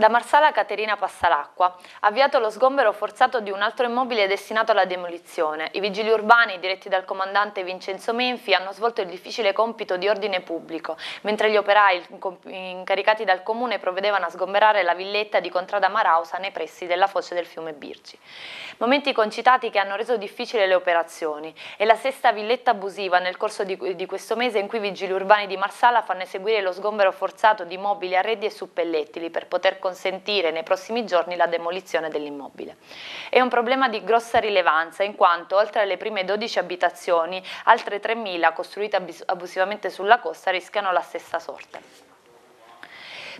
Da Marsala Caterina Passalacqua, avviato lo sgombero forzato di un altro immobile destinato alla demolizione. I vigili urbani, diretti dal comandante Vincenzo Menfi, hanno svolto il difficile compito di ordine pubblico, mentre gli operai incaricati dal comune provvedevano a sgomberare la villetta di Contrada Marausa nei pressi della foce del fiume Birci. Momenti concitati che hanno reso difficile le operazioni. È la sesta villetta abusiva nel corso di, di questo mese in cui i vigili urbani di Marsala fanno eseguire lo sgombero forzato di mobili, arredi e suppellettili per poter consentire nei prossimi giorni la demolizione dell'immobile. È un problema di grossa rilevanza in quanto oltre alle prime 12 abitazioni, altre 3.000 costruite abusivamente sulla costa rischiano la stessa sorte.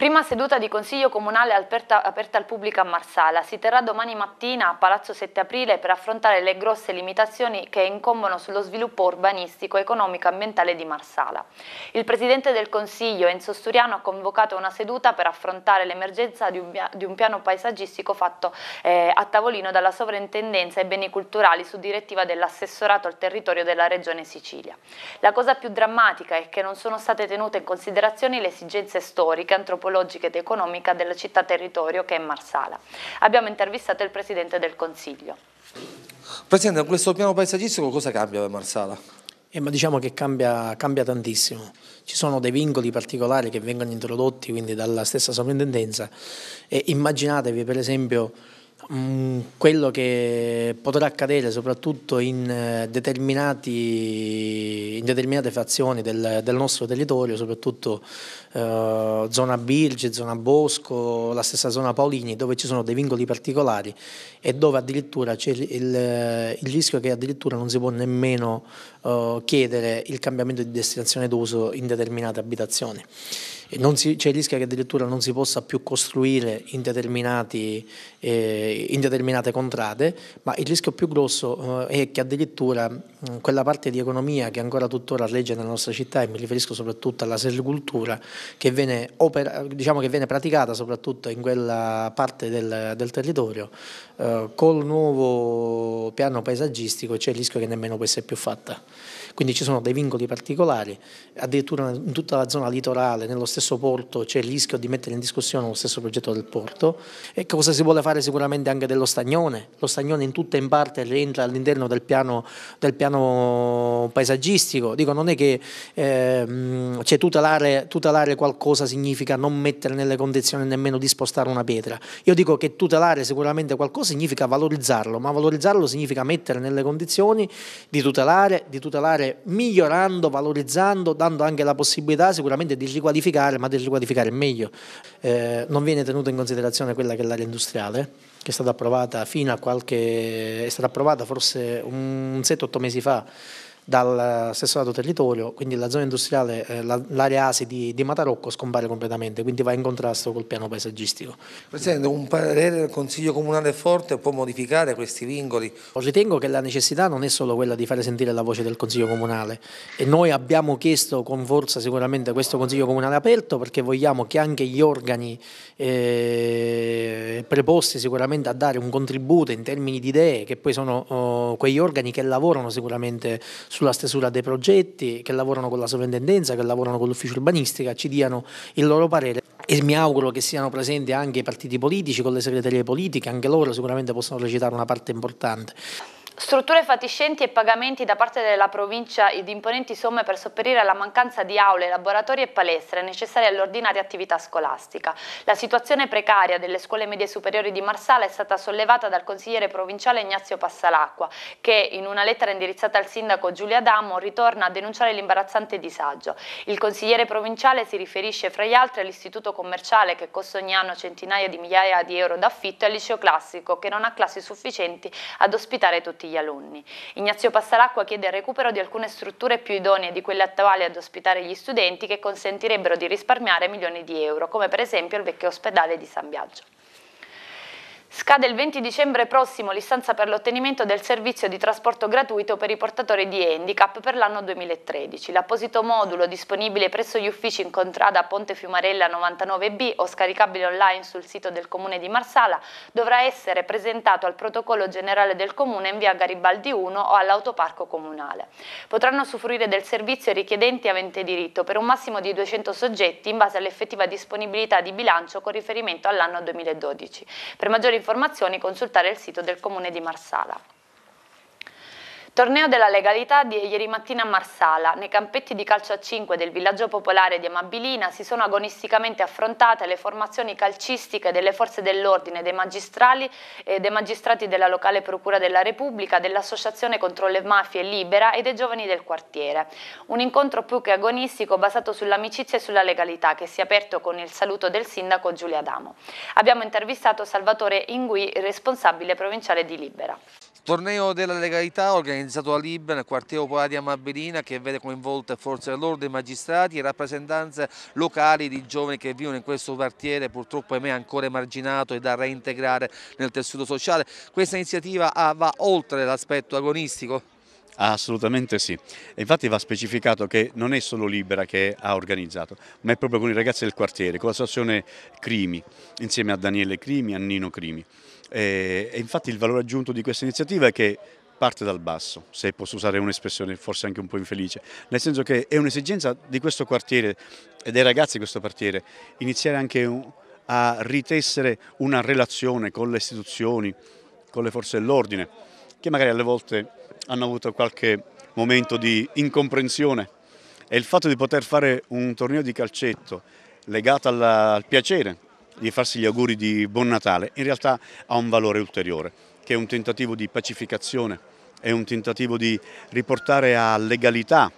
Prima seduta di Consiglio Comunale aperta, aperta, al pubblico a Marsala. Si terrà domani mattina a Palazzo 7 Aprile per affrontare le grosse limitazioni che incombono sullo sviluppo urbanistico, economico e ambientale di Marsala. Il Presidente del Consiglio, Enzo Sturiano, ha convocato una seduta per affrontare l'emergenza di, di, un piano paesaggistico fatto eh, a tavolino dalla Sovrintendenza ai Beni Culturali su direttiva dell'assessorato al territorio della Regione Sicilia. La cosa più drammatica è che non sono state tenute in considerazione le esigenze storiche, antropologiche ecologica ed economica della città-territorio che è Marsala. Abbiamo intervistato il Presidente del Consiglio. Presidente, con questo piano paesaggistico cosa cambia per Marsala? Eh, diciamo che cambia, cambia, tantissimo, ci sono dei vincoli particolari che vengono introdotti quindi dalla stessa sovrintendenza e immaginatevi per esempio Mm, quello che potrà accadere soprattutto in, eh, determinati, in determinate frazioni del, del, nostro territorio, soprattutto eh, zona Birge, zona Bosco, la stessa zona Paolini, dove ci sono dei vincoli particolari e dove addirittura c'è il, il, il rischio che addirittura non si può nemmeno eh, chiedere il cambiamento di destinazione d'uso in determinate abitazioni si, c'è il rischio che addirittura non si possa più costruire in, eh, in determinate contrade, ma il rischio più grosso eh, è che addirittura mh, mm, quella parte di economia che ancora tuttora regge nella nostra città, e mi riferisco soprattutto alla sericultura, che viene, diciamo che viene praticata soprattutto in quella parte del, del territorio, eh, col nuovo piano paesaggistico c'è il rischio che nemmeno questa è più fatta quindi ci sono dei vincoli particolari, addirittura in tutta la zona litorale, nello stesso porto c'è il rischio di mettere in discussione lo stesso progetto del porto e cosa si vuole fare sicuramente anche dello stagnone, lo stagnone in tutta e in parte rientra all'interno del piano, del piano paesaggistico, dico non è che eh, cioè, tutelare, tutelare qualcosa significa non mettere nelle condizioni nemmeno di spostare una pietra, io dico che tutelare sicuramente qualcosa significa valorizzarlo, ma valorizzarlo significa mettere nelle condizioni di tutelare, di tutelare andare migliorando, valorizzando, dando anche la possibilità sicuramente di riqualificare, ma di riqualificare meglio. Eh, non viene tenuta in considerazione quella che è l'area industriale, che è stata approvata fino a qualche... è stata approvata forse un 7-8 mesi fa, dal eh, sessorato territorio, quindi la zona industriale, eh, l'area ASI di, di, Matarocco scompare completamente, quindi va in contrasto col piano paesaggistico. Presidente, un parere del Consiglio Comunale forte può modificare questi vincoli? Ritengo che la necessità non è solo quella di fare sentire la voce del Consiglio Comunale e noi abbiamo chiesto con forza sicuramente questo Consiglio Comunale aperto perché vogliamo che anche gli organi eh, preposti sicuramente a dare un contributo in termini di idee, che poi sono oh, quegli organi che lavorano sicuramente su sulla stesura dei progetti, che lavorano con la sovrintendenza, che lavorano con l'ufficio urbanistica, ci diano il loro parere e mi auguro che siano presenti anche i partiti politici con le segreterie politiche, anche loro sicuramente possono recitare una parte importante. Strutture fatiscenti e pagamenti da parte della provincia ed imponenti somme per sopperire alla mancanza di aule, laboratori e palestre necessarie all'ordinaria attività scolastica. La situazione precaria delle scuole medie superiori di Marsala è stata sollevata dal consigliere provinciale Ignazio Passalacqua, che in una lettera indirizzata al sindaco Giulia Dammo ritorna a denunciare l'imbarazzante disagio. Il consigliere provinciale si riferisce fra gli altri all'istituto commerciale che costa ogni anno centinaia di migliaia di euro d'affitto e al liceo classico che non ha classi sufficienti ad ospitare tutti gli gli alunni. Ignazio Passaracqua chiede il recupero di alcune strutture più idonee di quelle attuali ad ospitare gli studenti che consentirebbero di risparmiare milioni di euro, come per esempio il vecchio ospedale di San Biagio. Scade il 20 dicembre prossimo l'istanza per l'ottenimento del servizio di trasporto gratuito per i portatori di handicap per l'anno 2013. L'apposito modulo disponibile presso gli uffici in contrada Ponte Fiumarella 99B o scaricabile online sul sito del comune di Marsala dovrà essere presentato al protocollo generale del comune in via Garibaldi 1 o all'autoparco comunale. Potranno usufruire del servizio i richiedenti avente diritto per un massimo di 200 soggetti in base all'effettiva disponibilità di bilancio con riferimento all'anno 2012. Per maggiori informazioni consultare il sito del Comune di Marsala. Torneo della legalità di ieri mattina a Marsala. Nei campetti di calcio a 5 del villaggio popolare di Amabilina si sono agonisticamente affrontate le formazioni calcistiche delle forze dell'ordine, dei magistrali e dei magistrati della locale procura della Repubblica, dell'associazione contro le mafie Libera e dei giovani del quartiere. Un incontro più che agonistico basato sull'amicizia e sulla legalità che si è aperto con il saluto del sindaco Giulia Adamo. Abbiamo intervistato Salvatore Ingui, responsabile provinciale di Libera. Torneo della legalità organizzato a Libra nel quartiere popolare di Amabelina che vede coinvolte forze dell'ordine, magistrati e rappresentanze locali di giovani che vivono in questo quartiere purtroppo ahimè ancora emarginato e da reintegrare nel tessuto sociale. Questa iniziativa ah, va oltre l'aspetto agonistico? Assolutamente sì, infatti va specificato che non è solo Libera che ha organizzato, ma è proprio con i ragazzi del quartiere, con l'associazione Crimi, insieme a Daniele Crimi e a Nino Crimi. E, eh, e infatti il valore aggiunto di questa iniziativa è che parte dal basso, se posso usare un'espressione forse anche un po' infelice, nel senso che è un'esigenza di questo quartiere e dei ragazzi di questo quartiere iniziare anche a ritessere una relazione con le istituzioni, con le forze dell'ordine, che magari alle volte hanno avuto qualche momento di incomprensione e il fatto di poter fare un torneo di calcetto legato alla, al piacere di farsi gli auguri di buon Natale, in realtà ha un valore ulteriore, che è un tentativo di pacificazione, è un tentativo di riportare a legalità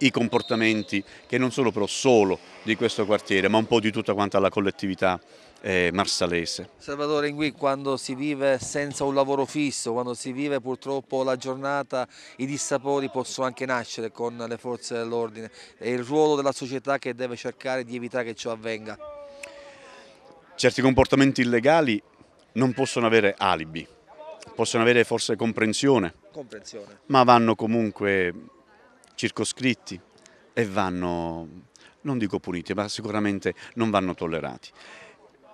i comportamenti che non sono però solo di questo quartiere, ma un po' di tutta quanta la collettività eh, marsalese. Salvatore Inguì, quando si vive senza un lavoro fisso, quando si vive purtroppo la giornata, i dissapori possono anche nascere con le forze dell'ordine. È il ruolo della società che deve cercare di evitare che ciò avvenga certi comportamenti illegali non possono avere alibi, possono avere forse comprensione, comprensione. ma vanno comunque circoscritti e vanno, non dico puniti, ma sicuramente non vanno tollerati.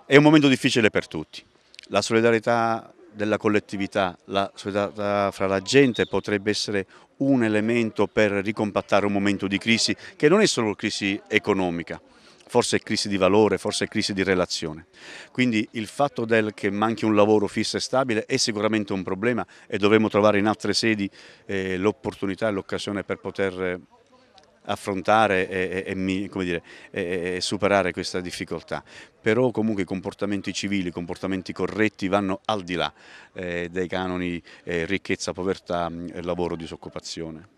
È un momento difficile per tutti. La solidarietà della collettività, la solidarietà fra la gente potrebbe essere un elemento per ricompattare un momento di crisi che non è solo crisi economica, forse è crisi di valore, forse è crisi di relazione. Quindi il fatto che manchi un lavoro fisso e stabile è sicuramente un problema e dovremo trovare in altre sedi eh, l'opportunità e l'occasione per poter eh, affrontare e, e, e, dire, e, superare questa difficoltà. Però comunque i comportamenti civili, i comportamenti corretti vanno al di là eh, dei canoni eh, ricchezza, povertà, mm, lavoro, disoccupazione.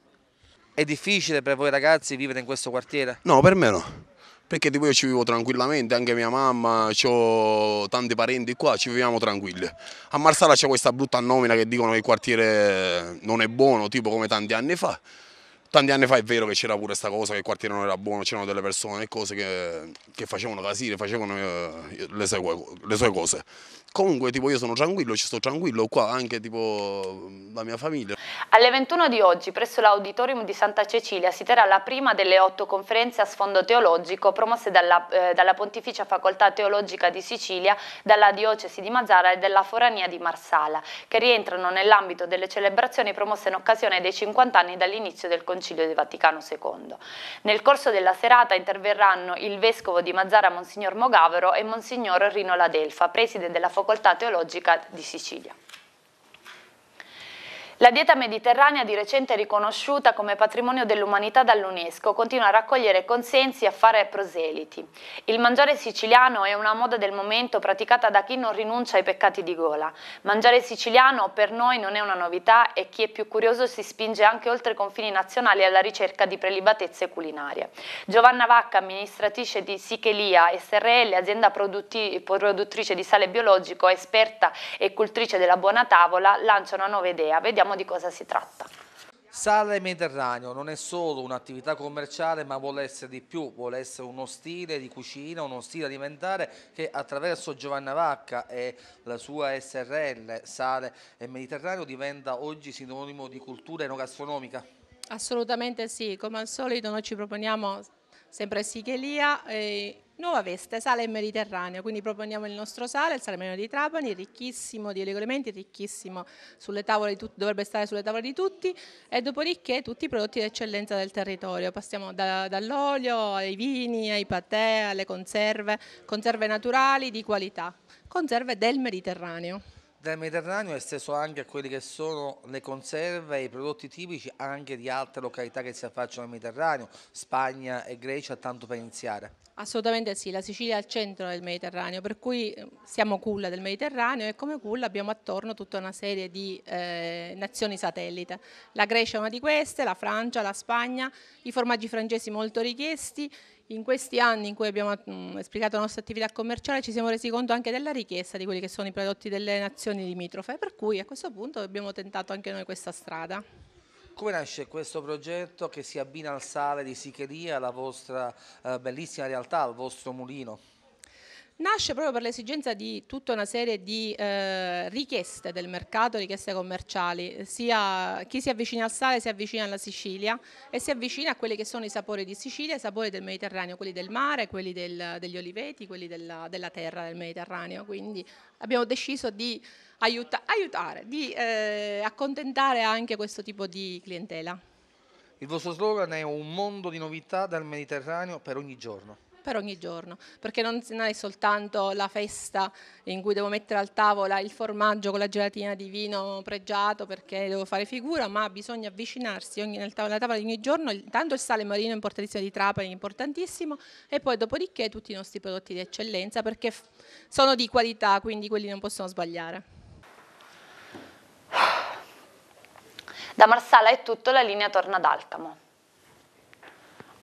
È difficile per voi ragazzi vivere in questo quartiere? No, per me no perché di poi ci vivo tranquillamente, anche mia mamma, ho tanti parenti qua, ci viviamo tranquilli. A Marsala c'è questa brutta nomina che dicono che il quartiere non è buono, tipo come tanti anni fa, tanti anni fa è vero che c'era pure questa cosa che il quartiere non era buono, c'erano delle persone e cose che, che, facevano casire, facevano eh, le sue, le, sue, cose. Comunque tipo io sono tranquillo, ci sto tranquillo qua, anche tipo la mia famiglia. Alle 21 di oggi presso l'auditorium di Santa Cecilia si terrà la prima delle otto conferenze a sfondo teologico promosse dalla, eh, dalla Pontificia Facoltà Teologica di Sicilia, dalla Diocesi di Mazara e dalla Forania di Marsala, che rientrano nell'ambito delle celebrazioni promosse in occasione dei 50 anni dall'inizio del Consiglio Concilio del Vaticano II. Nel corso della serata interverranno il Vescovo di Mazzara Monsignor Mogavero e Monsignor Rino Ladelfa, preside della Facoltà Teologica di Sicilia. La dieta mediterranea di recente riconosciuta come patrimonio dell'umanità dall'UNESCO continua a raccogliere consensi e a fare proseliti. Il mangiare siciliano è una moda del momento praticata da chi non rinuncia ai peccati di gola. Mangiare siciliano per noi non è una novità e chi è più curioso si spinge anche oltre i confini nazionali alla ricerca di prelibatezze culinarie. Giovanna Vacca, amministratrice di Sichelia SRL, azienda produttrice di sale biologico, esperta e cultrice della buona tavola, lancia una nuova idea. Vediamo Vediamo di cosa si tratta. Sale Mediterraneo non è solo un'attività commerciale ma vuole essere di più, vuole essere uno stile di cucina, uno stile alimentare che attraverso Giovanna Vacca e la sua SRL Sale e Mediterraneo diventa oggi sinonimo di cultura enogastronomica. Assolutamente sì, come al solito noi ci proponiamo sempre sighelia e Nuova Veste, sale e mediterraneo, quindi proponiamo il nostro sale, il sale di Trapani, ricchissimo di oligoelementi, ricchissimo sulle tavole di tutti, dovrebbe stare sulle tavole di tutti e dopodiché tutti i prodotti d'eccellenza del territorio, passiamo da, dall'olio ai vini, ai patè, alle conserve, conserve naturali di qualità, conserve del Mediterraneo. Dal Mediterraneo è esteso anche a quelle che sono le conserve e i prodotti tipici anche di altre località che si affacciano al Mediterraneo, Spagna e Grecia, tanto per iniziare. Assolutamente sì, la Sicilia è al centro del Mediterraneo, per cui eh, siamo culla del Mediterraneo e come culla abbiamo attorno tutta una serie di eh, nazioni satellite. La Grecia è una di queste, la Francia, la Spagna, i formaggi francesi molto richiesti, in questi anni in cui abbiamo mm, esplicato la nostra attività commerciale ci siamo resi conto anche della richiesta di quelli che sono i prodotti delle nazioni limitrofe, per cui a questo punto abbiamo tentato anche noi questa strada. Come nasce questo progetto che si abbina al sale di Sicheria, alla vostra eh, bellissima realtà, al vostro mulino? Nasce proprio per l'esigenza di tutta una serie di eh, richieste del mercato, richieste commerciali, sia chi si avvicina al sale si avvicina alla Sicilia e si avvicina a quelli che sono i sapori di Sicilia, i sapori del Mediterraneo, quelli del mare, quelli del, degli oliveti, quelli della, della, terra del Mediterraneo, quindi abbiamo deciso di aiuta, aiutare, di eh, accontentare anche questo tipo di clientela. Il vostro slogan è un mondo di novità dal Mediterraneo per ogni giorno per ogni giorno, perché non è soltanto la festa in cui devo mettere al tavola il formaggio con la gelatina di vino pregiato perché devo fare figura, ma bisogna avvicinarsi ogni, nel tavola, alla tavola di ogni giorno, tanto il sale marino importantissimo di Trapani, importantissimo, e poi dopodiché tutti i nostri prodotti di eccellenza perché sono di qualità, quindi quelli non possono sbagliare. Da Marsala è tutto, la linea torna ad Alcamo.